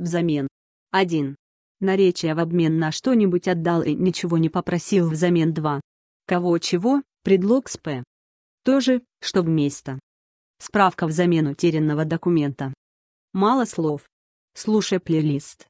Взамен. 1. Наречие в обмен на что-нибудь отдал и ничего не попросил взамен 2. Кого-чего, предлог с То же, что вместо. Справка взамен утерянного документа. Мало слов. Слушай плейлист.